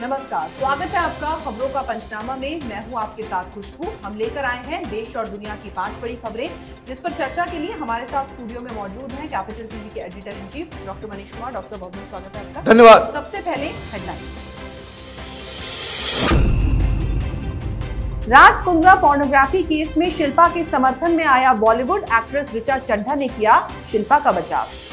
नमस्कार स्वागत है आपका खबरों का पंचनामा में मैं हूं आपके साथ खुशबू हम लेकर आए हैं देश और दुनिया की पांच बड़ी खबरें जिस पर चर्चा के लिए हमारे साथ स्टूडियो में मौजूद हैं कैपिटल टीवी के editor in chief doctor Manish Kumar doctor बहुत बहुत स्वागत है आपका धन्यवाद सबसे पहले headlines Raj Kundra pornography case में शिल्पा के समर्थन में आया बॉलीवुड एक्ट्रेस रिचा चड्ढा ने किया शिल्पा का बचाव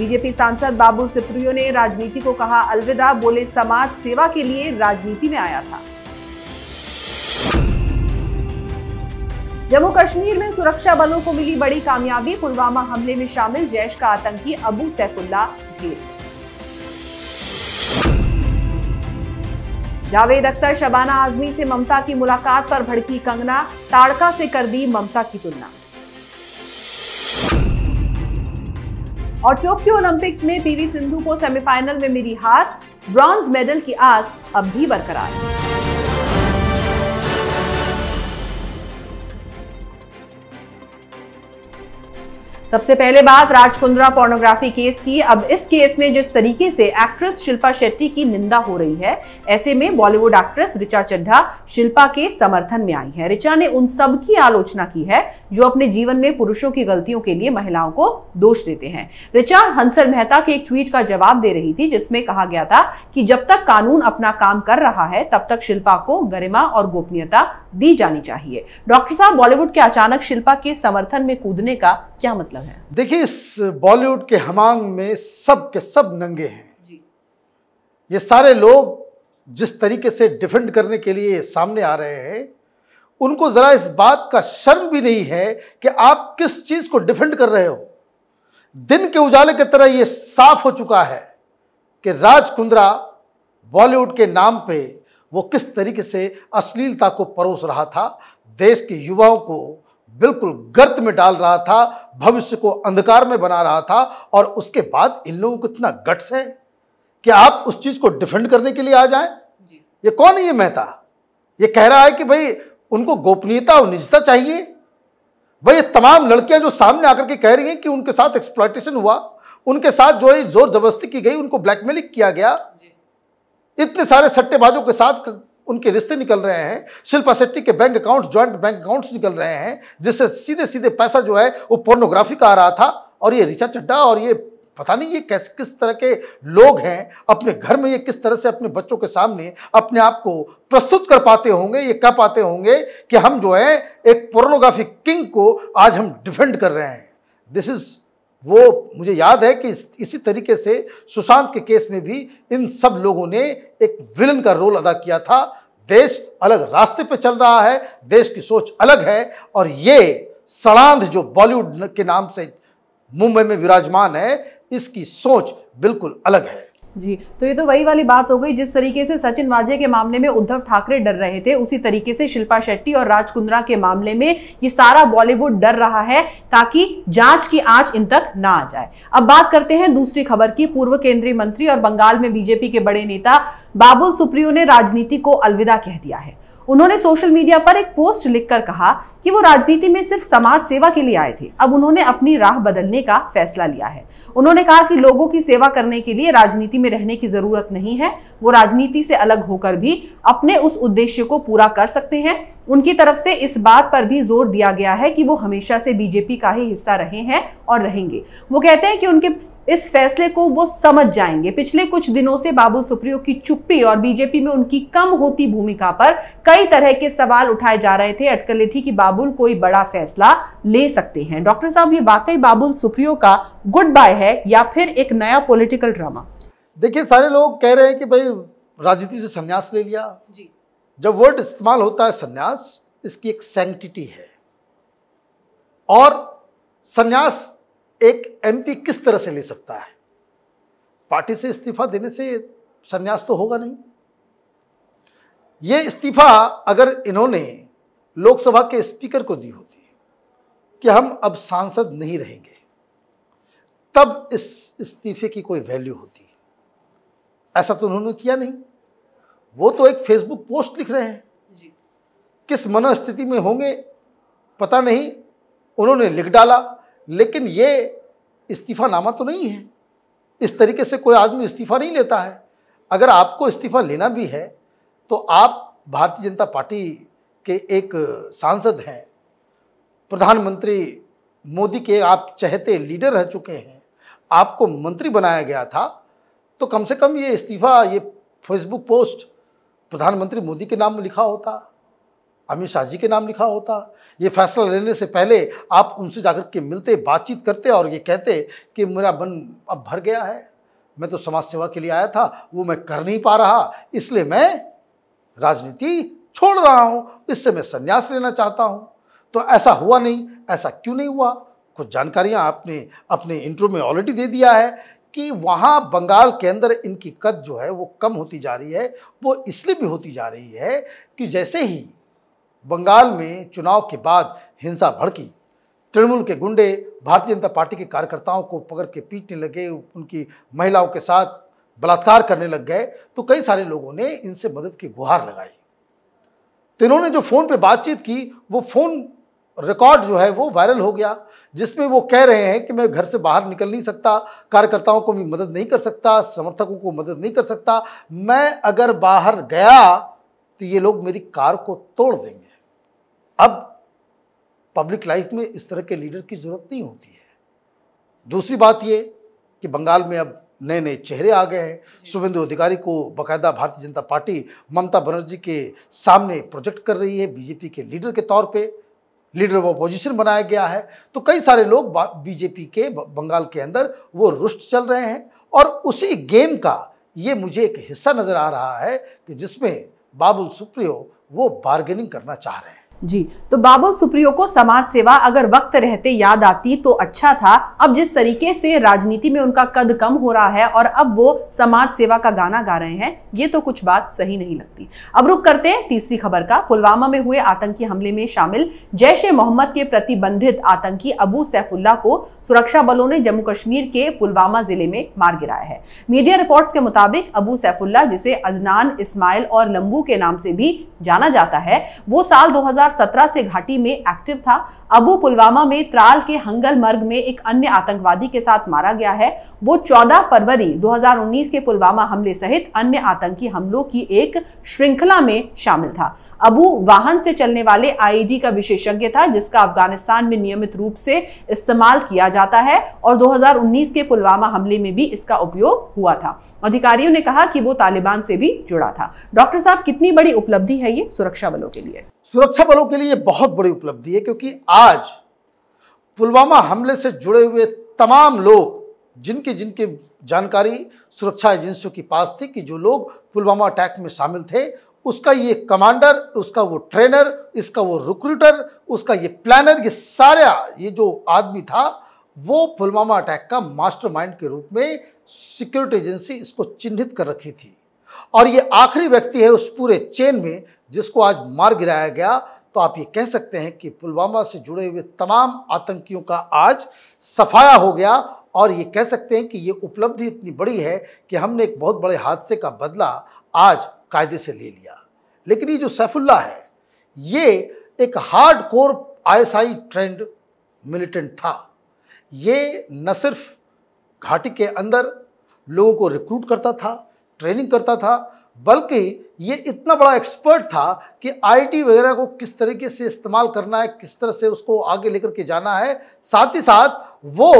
बीजेपी सांसद बाबुल सुप्रियो ने राजनीति को कहा अलविदा बोले समाज सेवा के लिए राजनीति में आया था जम्मू कश्मीर में सुरक्षा बलों को मिली बड़ी कामयाबी पुलवामा हमले में शामिल जैश का आतंकी अबू सैफुल्ला ढेर जावेद अख्तर शबाना आजमी से ममता की मुलाकात पर भड़की कंगना ताड़का से कर दी ममता की तुलना और टोक्यो ओलंपिक्स में पीवी सिंधु को सेमीफाइनल में मिली हार ब्रॉन्ज मेडल की आस अब भी बरकरार सबसे पहले बात राजकुंद्रा पोर्नोग्राफी केस की अब इस केस में जिस तरीके से एक्ट्रेस शिल्पा शेट्टी की निंदा हो रही है ऐसे में बॉलीवुड एक्ट्रेस रिचा चड्ढा शिल्पा के समर्थन में आई है रिचा ने उन सब की आलोचना की है जो अपने जीवन में पुरुषों की गलतियों के लिए महिलाओं को दोष देते हैं रिचा हंसल मेहता के एक ट्वीट का जवाब दे रही थी जिसमें कहा गया था कि जब तक कानून अपना काम कर रहा है तब तक शिल्पा को गरिमा और गोपनीयता दी जानी चाहिए डॉक्टर साहब बॉलीवुड के अचानक शिल्पा के समर्थन में कूदने का क्या मतलब मतलब है देखिए इस बॉलीवुड के हमांग में सब के सब नंगे हैं जी ये सारे लोग जिस तरीके से डिफेंड करने के लिए सामने आ रहे हैं उनको ज़रा इस बात का शर्म भी नहीं है कि आप किस चीज़ को डिफेंड कर रहे हो दिन के उजाले की तरह यह साफ हो चुका है कि राज कुंद्रा बॉलीवुड के नाम पे वो किस तरीके से अश्लीलता को परोस रहा था देश के युवाओं को बिल्कुल गर्त में डाल रहा था भविष्य को अंधकार में बना रहा था और उसके बाद इन लोगों को इतना गट्स है कि आप उस चीज़ को डिफेंड करने के लिए आ जाएं ये कौन है ये मेहता ये कह रहा है कि भाई उनको गोपनीयता और निजता चाहिए भाई ये तमाम लड़कियां जो सामने आकर के कह रही हैं कि उनके साथ एक्सप्लाइटेशन हुआ उनके साथ जो है जोर जबरदस्ती की गई उनको ब्लैकमेलिंग किया गया इतने सारे सट्टेबाजों के साथ उनके रिश्ते निकल रहे हैं शिल्पा शेट्टी के bank account joint bank accounts निकल रहे हैं जिससे सीधे सीधे पैसा जो है वो पोर्नोग्राफी का आ रहा था और ये रिचा चड्डा और ये पता नहीं ये कैसे किस तरह के लोग हैं अपने घर में ये किस तरह से अपने बच्चों के सामने अपने आप को प्रस्तुत कर पाते होंगे ये कह पाते होंगे कि हम जो है एक पोर्नोग्राफी किंग को आज हम डिफेंड कर रहे हैं दिस इज़ वो मुझे याद है कि इस, इसी तरीके से सुशांत के केस में भी इन सब लोगों ने एक विलन का रोल अदा किया था देश अलग रास्ते पर चल रहा है देश की सोच अलग है और ये सड़ांध जो बॉलीवुड के नाम से मुंबई में विराजमान है इसकी सोच बिल्कुल अलग है जी तो ये तो वही वाली बात हो गई जिस तरीके से सचिन वाजे के मामले में उद्धव ठाकरे डर रहे थे उसी तरीके से शिल्पा शेट्टी और राज कुंद्रा के मामले में ये सारा बॉलीवुड डर रहा है ताकि जांच की आंच इन तक ना आ जाए अब बात करते हैं दूसरी खबर की पूर्व केंद्रीय मंत्री और बंगाल में बीजेपी के बड़े नेता बाबुल सुप्रियो ने राजनीति को अलविदा कह दिया है उन्होंने सोशल मीडिया पर एक पोस्ट लिखकर कहा कि वो राजनीति में सिर्फ समाज सेवा के लिए आए थे अब उन्होंने अपनी राह बदलने का फैसला लिया है उन्होंने कहा कि लोगों की सेवा करने के लिए राजनीति में रहने की जरूरत नहीं है वो राजनीति से अलग होकर भी अपने उस उद्देश्य को पूरा कर सकते हैं उनकी तरफ से इस बात पर भी जोर दिया गया है कि वो हमेशा से बीजेपी का ही हिस्सा रहे हैं और रहेंगे वो कहते हैं कि उनके इस फैसले को वो समझ जाएंगे पिछले कुछ दिनों से बाबुल सुप्रियो की चुप्पी और बीजेपी में उनकी कम होती भूमिका पर कई तरह के सवाल उठाए जा रहे थे अटकलें थी कि बाबुल कोई बड़ा फैसला ले सकते हैं डॉक्टर साहब ये वाकई बाबुल सुप्रियो का गुड बाय है या फिर एक नया पोलिटिकल ड्रामा देखिए सारे लोग कह रहे हैं कि भाई राजनीति से संन्यास ले लिया जी जब वर्ड इस्तेमाल होता है संन्यास इसकी एक सेंटिटी है और संन्यास एक एमपी किस तरह से ले सकता है पार्टी से इस्तीफा देने से संन्यास तो होगा नहीं ये इस्तीफा अगर इन्होंने लोकसभा के स्पीकर को दी होती कि हम अब सांसद नहीं रहेंगे तब इस इस्तीफे की कोई वैल्यू होती ऐसा तो उन्होंने किया नहीं वो तो एक फेसबुक पोस्ट लिख रहे हैं जी। किस मनोस्थिति में होंगे पता नहीं उन्होंने लिख डाला लेकिन ये इस्तीफ़ानामा तो नहीं है इस तरीके से कोई आदमी इस्तीफ़ा नहीं लेता है अगर आपको इस्तीफ़ा लेना भी है तो आप भारतीय जनता पार्टी के एक सांसद हैं प्रधानमंत्री मोदी के आप चहते लीडर रह चुके हैं आपको मंत्री बनाया गया था तो कम से कम ये इस्तीफ़ा ये फेसबुक पोस्ट प्रधानमंत्री मोदी के नाम में लिखा होता अमित शाह जी के नाम लिखा होता ये फैसला लेने से पहले आप उनसे जाकर के मिलते बातचीत करते और ये कहते कि मेरा मन अब भर गया है मैं तो समाज सेवा के लिए आया था वो मैं कर नहीं पा रहा इसलिए मैं राजनीति छोड़ रहा हूँ इससे मैं संन्यास लेना चाहता हूँ तो ऐसा हुआ नहीं ऐसा क्यों नहीं हुआ कुछ जानकारियाँ आपने अपने इंटरव्यू में ऑलरेडी दे दिया है कि वहाँ बंगाल के अंदर इनकी कद जो है वो कम होती जा रही है वो इसलिए भी होती जा रही है कि जैसे ही बंगाल में चुनाव के बाद हिंसा भड़की तृणमूल के गुंडे भारतीय जनता पार्टी के कार्यकर्ताओं को पकड़ के पीटने लगे उनकी महिलाओं के साथ बलात्कार करने लग गए तो कई सारे लोगों ने इनसे मदद की गुहार लगाई तो इन्होंने जो फ़ोन पे बातचीत की वो फ़ोन रिकॉर्ड जो है वो वायरल हो गया जिसमें वो कह रहे हैं कि मैं घर से बाहर निकल नहीं सकता कार्यकर्ताओं को भी मदद नहीं कर सकता समर्थकों को मदद नहीं कर सकता मैं अगर बाहर गया तो ये लोग मेरी कार को तोड़ देंगे अब पब्लिक लाइफ में इस तरह के लीडर की ज़रूरत नहीं होती है दूसरी बात ये कि बंगाल में अब नए नए चेहरे आ गए हैं शुभेंदु अधिकारी को बकायदा भारतीय जनता पार्टी ममता बनर्जी के सामने प्रोजेक्ट कर रही है बीजेपी के लीडर के तौर पे लीडर ऑफ अपोजिशन बनाया गया है तो कई सारे लोग बीजेपी के बंगाल के अंदर वो रुष्ट चल रहे हैं और उसी गेम का ये मुझे एक हिस्सा नज़र आ रहा है कि जिसमें बाबुल सुप्रियो वो बार्गेनिंग करना चाह रहे हैं जी तो बाबुल सुप्रियो को समाज सेवा अगर वक्त रहते याद आती तो अच्छा था अब जिस तरीके से राजनीति में उनका कद कम हो रहा है और अब वो समाज सेवा का गाना गा रहे हैं ये तो कुछ बात सही नहीं लगती अब रुक करते हैं तीसरी खबर का पुलवामा में हुए आतंकी हमले में शामिल जैश ए मोहम्मद के प्रतिबंधित आतंकी अबू सैफुल्ला को सुरक्षा बलों ने जम्मू कश्मीर के पुलवामा जिले में मार गिराया है मीडिया रिपोर्ट्स के मुताबिक अबू सैफुल्ला जिसे अदनान इस्माइल और लंबू के नाम से भी जाना जाता है वो साल दो 2017 से घाटी में एक्टिव था अबू पुलवामा में त्राल के हंगल मर्ग में एक अन्य आतंकवादी के साथ मारा गया है वो 14 फरवरी 2019 के पुलवामा हमले सहित अन्य आतंकी हमलों की एक श्रृंखला में शामिल था अबू वाहन से चलने वाले आईडी e का विशेषज्ञ था जिसका अफगानिस्तान में नियमित रूप से इस्तेमाल किया जाता है और 2019 के पुलवामा हमले में भी इसका उपयोग हुआ था अधिकारियों ने कहा कि वो तालिबान से भी जुड़ा था डॉक्टर साहब कितनी बड़ी उपलब्धि है ये सुरक्षा बलों के लिए सुरक्षा बलों वालों के लिए बहुत बड़ी उपलब्धि है क्योंकि आज पुलवामा हमले से जुड़े हुए तमाम लोग जिनके जिनके जानकारी सुरक्षा एजेंसियों के पास थी कि जो लोग पुलवामा अटैक में शामिल थे उसका ये कमांडर उसका वो ट्रेनर इसका वो रिक्रूटर उसका ये प्लानर ये सारा ये जो आदमी था वो पुलवामा अटैक का मास्टरमाइंड के रूप में सिक्योरिटी एजेंसी इसको चिन्हित कर रखी थी और ये आखिरी व्यक्ति है उस पूरे चेन में जिसको आज मार गिराया गया तो आप ये कह सकते हैं कि पुलवामा से जुड़े हुए तमाम आतंकियों का आज सफाया हो गया और ये कह सकते हैं कि ये उपलब्धि इतनी बड़ी है कि हमने एक बहुत बड़े हादसे का बदला आज कायदे से ले लिया लेकिन ये जो सैफुल्ला है ये एक hard core I trained militant था ये न सिर्फ घाटी के अंदर लोगों को रिक्रूट करता था ट्रेनिंग करता था बल्कि ये इतना बड़ा एक्सपर्ट था कि आईटी वगैरह को किस तरीके से इस्तेमाल करना है किस तरह से उसको आगे लेकर के जाना है साथ ही साथ वो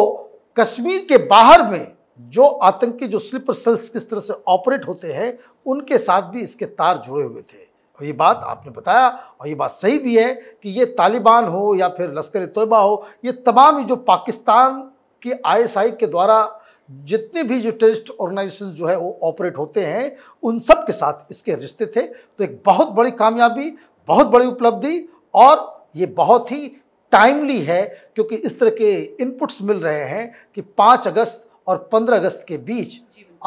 कश्मीर के बाहर में जो आतंकी जो स्लीपर सेल्स किस तरह से ऑपरेट होते हैं उनके साथ भी इसके तार जुड़े हुए थे और ये बात आपने बताया और ये बात सही भी है कि ये तालिबान हो या फिर लश्कर तोयबा हो ये तमाम जो पाकिस्तान के आई के द्वारा जितने भी जो टेरिस्ट ऑर्गेनाइजेशन जो है वो ऑपरेट होते हैं उन सब के साथ इसके रिश्ते थे तो एक बहुत बड़ी कामयाबी बहुत बड़ी उपलब्धि और ये बहुत ही टाइमली है क्योंकि इस तरह के इनपुट्स मिल रहे हैं कि 5 अगस्त और 15 अगस्त के बीच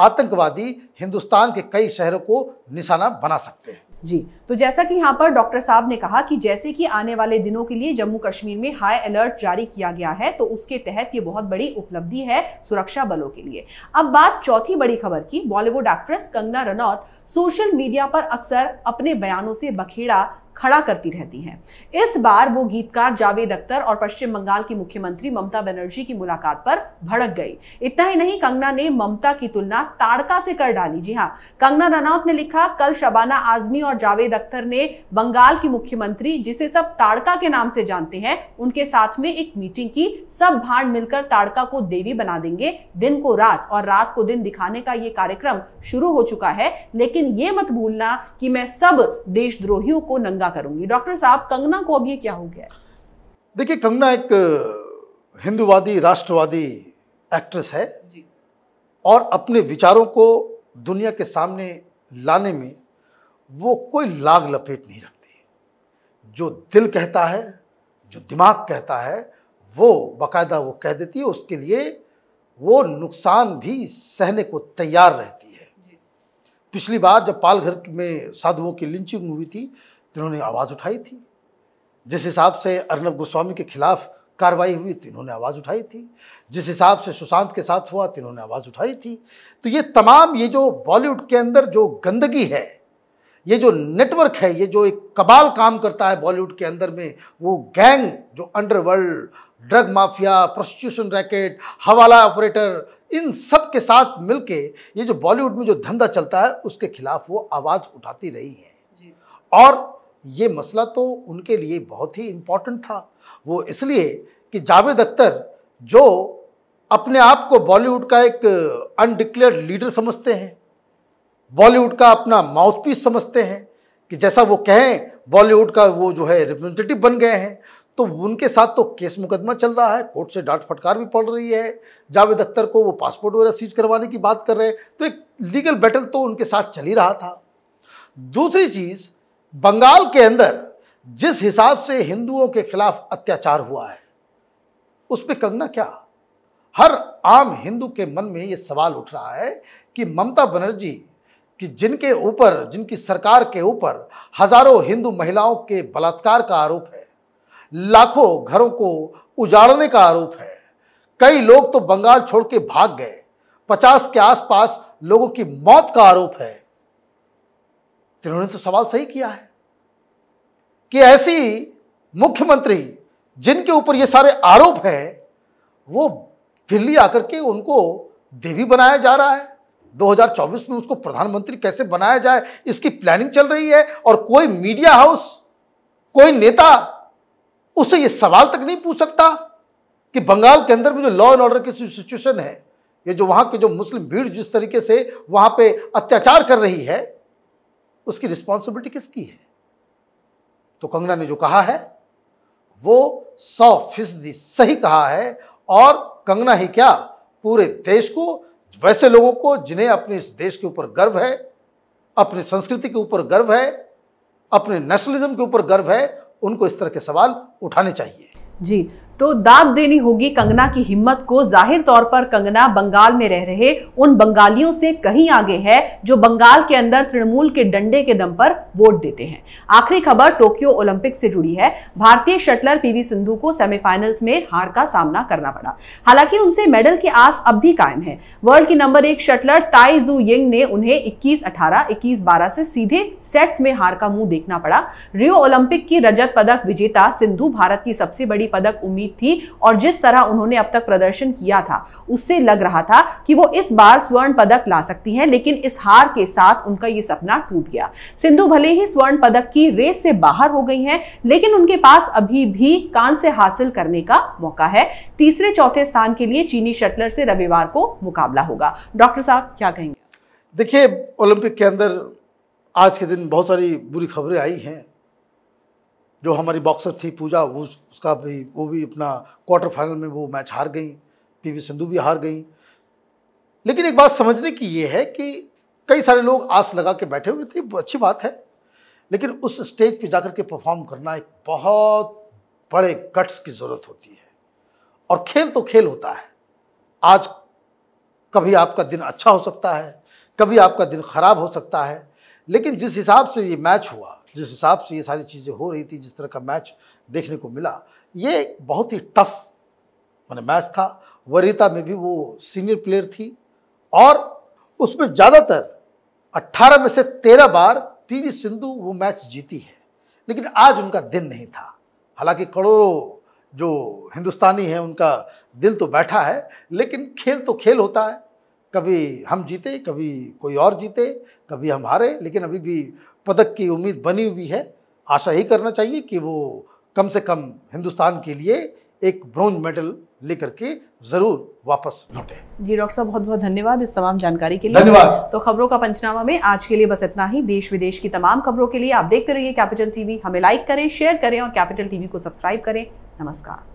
आतंकवादी हिंदुस्तान के कई शहरों को निशाना बना सकते हैं जी तो जैसा कि यहाँ पर डॉक्टर साहब ने कहा कि जैसे कि आने वाले दिनों के लिए जम्मू कश्मीर में हाई अलर्ट जारी किया गया है तो उसके तहत ये बहुत बड़ी उपलब्धि है सुरक्षा बलों के लिए अब बात चौथी बड़ी खबर की Bollywood actress Kangana Ranaut social media पर अक्सर अपने बयानों से बखेड़ा खड़ा करती रहती हैं इस बार वो गीतकार जावेद अख्तर और पश्चिम बंगाल की मुख्यमंत्री ममता बनर्जी की मुलाकात पर भड़क गई इतना ही नहीं कंगना ने ममता की तुलना ताड़का से कर डाली जी हाँ कंगना रनौत ने लिखा कल शबाना आजमी और जावेद अख्तर ने बंगाल की मुख्यमंत्री जिसे सब ताड़का के नाम से जानते हैं उनके साथ में एक मीटिंग की सब भांड मिलकर ताड़का को देवी बना देंगे दिन को रात और रात को दिन दिखाने का ये कार्यक्रम शुरू हो चुका है लेकिन ये मत भूलना कि मैं सब देशद्रोहियों को नंगा कंगा करूंगी डॉक्टर साहब कंगना को अब ये क्या हो गया देखिए कंगना एक हिंदुवादी राष्ट्रवादी एक्ट्रेस है जी। और अपने विचारों को दुनिया के सामने लाने में वो कोई लाग लपेट नहीं रखती जो दिल कहता है जो दिमाग कहता है वो बाकायदा वो कह देती है उसके लिए वो नुकसान भी सहने को तैयार रहती है पिछली बार जब पालघर में साधुओं की लिंचिंग हुई थी जिन्होंने आवाज़ उठाई थी जिस हिसाब से अर्नब गोस्वामी के खिलाफ कार्रवाई हुई तो इन्होंने आवाज़ उठाई थी जिस हिसाब से सुशांत के साथ हुआ तो इन्होंने आवाज़ उठाई थी तो ये तमाम ये जो बॉलीवुड के अंदर जो गंदगी है ये जो नेटवर्क है ये जो एक कबाल काम करता है बॉलीवुड के अंदर में वो गैंग जो underworld drug mafia prostitution racket हवाला ऑपरेटर इन सब के साथ मिलके ये जो बॉलीवुड में जो धंधा चलता है उसके खिलाफ वो आवाज़ उठाती रही हैं और ये मसला तो उनके लिए बहुत ही इम्पॉर्टेंट था वो इसलिए कि जावेद अख्तर जो अपने आप को बॉलीवुड का एक अनडिक्लेयर लीडर समझते हैं बॉलीवुड का अपना माउथपीस समझते हैं कि जैसा वो कहें बॉलीवुड का वो जो है रिप्रेजेंटेटिव बन गए हैं तो उनके साथ तो केस मुकदमा चल रहा है कोर्ट से डांट फटकार भी पड़ रही है जावेद अख्तर को वो पासपोर्ट वगैरह सीज करवाने की बात कर रहे हैं तो एक लीगल बैटल तो उनके साथ चल ही रहा था दूसरी चीज़ बंगाल के अंदर जिस हिसाब से हिंदुओं के खिलाफ अत्याचार हुआ है उस पर कंगना क्या हर आम हिंदू के मन में ये सवाल उठ रहा है कि ममता बनर्जी कि जिनके ऊपर जिनकी सरकार के ऊपर हजारों हिंदू महिलाओं के बलात्कार का आरोप है लाखों घरों को उजाड़ने का आरोप है कई लोग तो बंगाल छोड़ के भाग गए पचास के आसपास लोगों की मौत का आरोप है तो तो सवाल सही किया है कि ऐसी मुख्यमंत्री जिनके ऊपर ये सारे आरोप हैं वो दिल्ली आकर के उनको देवी बनाया जा रहा है 2024 में उसको प्रधानमंत्री कैसे बनाया जाए इसकी प्लानिंग चल रही है और कोई मीडिया हाउस कोई नेता उसे ये सवाल तक नहीं पूछ सकता कि बंगाल के अंदर में जो लॉ एंड ऑर्डर की सिचुएशन है ये जो वहाँ के जो मुस्लिम भीड़ जिस तरीके से वहाँ पे अत्याचार कर रही है उसकी रिस्पॉन्सिबिलिटी किसकी है तो कंगना ने जो कहा है वो सौ फीसदी सही कहा है और कंगना ही क्या पूरे देश को वैसे लोगों को जिन्हें अपने इस देश के ऊपर गर्व है अपनी संस्कृति के ऊपर गर्व है अपने नेशनलिज्म के ऊपर गर्व है उनको इस तरह के सवाल उठाने चाहिए जी तो दाद देनी होगी कंगना की हिम्मत को जाहिर तौर पर कंगना बंगाल में रह रहे उन बंगालियों से कहीं आगे है जो बंगाल के अंदर तृणमूल के डंडे के दम पर वोट देते हैं आखिरी खबर टोक्यो ओलंपिक से जुड़ी है भारतीय शटलर पीवी सिंधु को सेमीफाइनल्स में हार का सामना करना पड़ा हालांकि उनसे मेडल की आस अब भी कायम है वर्ल्ड की नंबर एक शटलर ताई जू यिंग ने उन्हें इक्कीस अठारह इक्कीस बारह से सीधे सेट्स में हार का मुंह देखना पड़ा रियो ओलंपिक की रजत पदक विजेता सिंधु भारत की सबसे बड़ी पदक उम्मीद उम्मीद थी और जिस तरह उन्होंने अब तक प्रदर्शन किया था उससे लग रहा था कि वो इस बार स्वर्ण पदक ला सकती हैं लेकिन इस हार के साथ उनका ये सपना टूट गया सिंधु भले ही स्वर्ण पदक की रेस से बाहर हो गई हैं लेकिन उनके पास अभी भी कांस्य हासिल करने का मौका है तीसरे चौथे स्थान के लिए चीनी शटलर से रविवार को मुकाबला होगा डॉक्टर साहब क्या कहेंगे देखिए ओलंपिक के अंदर आज के दिन बहुत सारी बुरी खबरें आई हैं जो हमारी बॉक्सर थी पूजा वो उसका भी वो भी अपना क्वार्टर फाइनल में वो मैच हार गई पीवी सिंधु भी हार गई लेकिन एक बात समझने की ये है कि कई सारे लोग आस लगा के बैठे हुए थे अच्छी बात है लेकिन उस स्टेज पे जाकर के परफॉर्म करना एक बहुत बड़े कट्स की ज़रूरत होती है और खेल तो खेल होता है आज कभी आपका दिन अच्छा हो सकता है कभी आपका दिन ख़राब हो सकता है लेकिन जिस हिसाब से ये मैच हुआ जिस हिसाब से ये सारी चीज़ें हो रही थी जिस तरह का मैच देखने को मिला ये बहुत ही टफ मैंने मैच था वरीता में भी वो सीनियर प्लेयर थी और उसमें ज़्यादातर 18 में से 13 बार पीवी सिंधु वो मैच जीती है लेकिन आज उनका दिन नहीं था हालांकि करोड़ों जो हिंदुस्तानी हैं उनका दिल तो बैठा है लेकिन खेल तो खेल होता है कभी हम जीते कभी कोई और जीते कभी हम हारे लेकिन अभी भी पदक की उम्मीद बनी हुई है आशा ही करना चाहिए कि वो कम से कम हिंदुस्तान के लिए एक ब्रॉन्ज मेडल लेकर के जरूर वापस लौटे जी डॉक्टर साहब बहुत बहुत धन्यवाद इस तमाम जानकारी के लिए धन्यवाद तो खबरों का पंचनामा में आज के लिए बस इतना ही देश विदेश की तमाम खबरों के लिए आप देखते रहिए कैपिटल टीवी हमें लाइक करें शेयर करें और कैपिटल टीवी को सब्सक्राइब करें नमस्कार